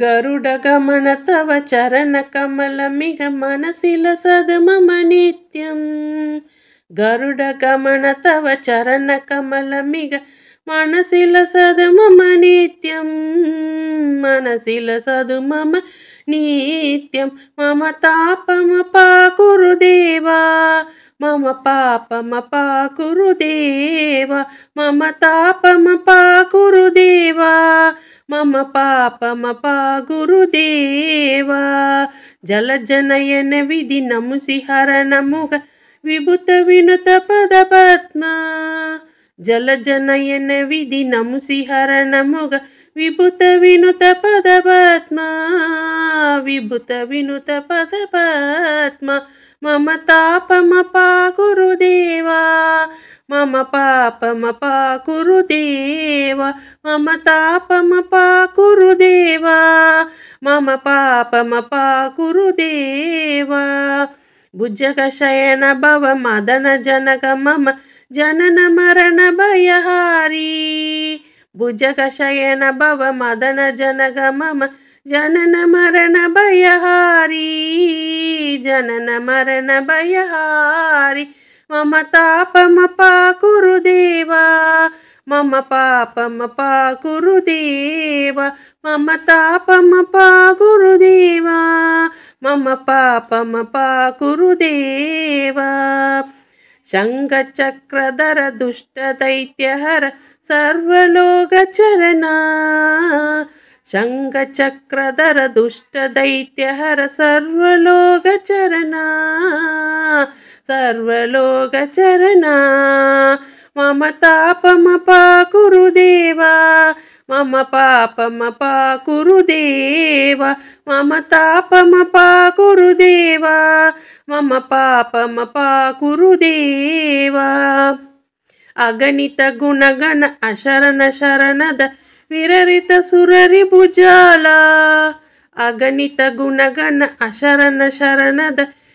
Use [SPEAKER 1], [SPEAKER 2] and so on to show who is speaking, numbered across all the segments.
[SPEAKER 1] गरुडगमन तव चरणकमलमिगमनसिलसदममममममनित्यम् गरुडगमन तव चरणकमलमिघ मनसि ल मम नित्यं मनसि मम नित्यं मम पापम पा मम पापम पागुरुदेवा मम पापम पा मम पापम पा गुरुदेवा जल जनयनविधि विभूतविनुतपदपद्मा जल जनयनविधि नंसिहर न मुग विभूतविनुतपदपद्मा विभूतविनुतपदपद्मा मम पापम पा गुरुदेवा मम पापम पा मम पापम पा मम पापम पा भुजगशयन भव मदन जनक मम जनन मरण भयहारी भुजगशयन भव मदन जनक मम जनन मरण भयहारी जनन मरण भयहारी मम तापमपा कुरुदेवा मम पापमपा पा मम तापमपा पागुरुदेवा मम पापमपा पा कुरुदेवा शङ्खचक्रधर दुष्टदैत्यहर सर्वलोकचरना शङ्खचक्रधर दुष्टदैत्यहर सर्वलोकचरना सर्वलोकचरना ಮಮ ತಾಪಮ ಪ ಕುರುದೇವಾ ಮಮ ಪಾಪ ಮುರುದೇವ ಮಮ ತಾಪುರುದೇವಾ ಮಮ ಪಾಪ ಮುರುದೇವ ಅಗಣಿತ ಗುಣಗನ ಅಶರಣ ಶರಣದ ವಿರರಿತ ಸುರರಿ ಭುಜಾಲ ಅಗಣಿತ ಗುಣಗಣ ಅಶರಣ ಶರಣದ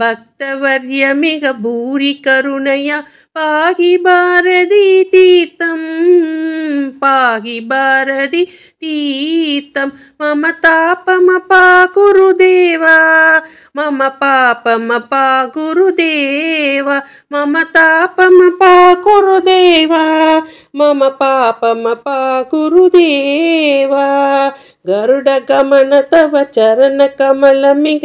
[SPEAKER 1] భక్తవర్యమిగ భూరి కరుణయ పాహి భారతి తీర్థం పాహి భారతి తీర్థం మమ తాపమ పా గురుదేవా మమ పాపమ పా గురుదేవా మమ తాపమ పా గురుదేవా మమ పాపమ పా గురుదేవా గరుడ గమన తవ చరణ కమలమిగ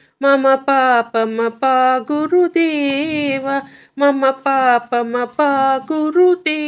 [SPEAKER 1] मम पापम गुरुदेव मम पापम गुरुदेव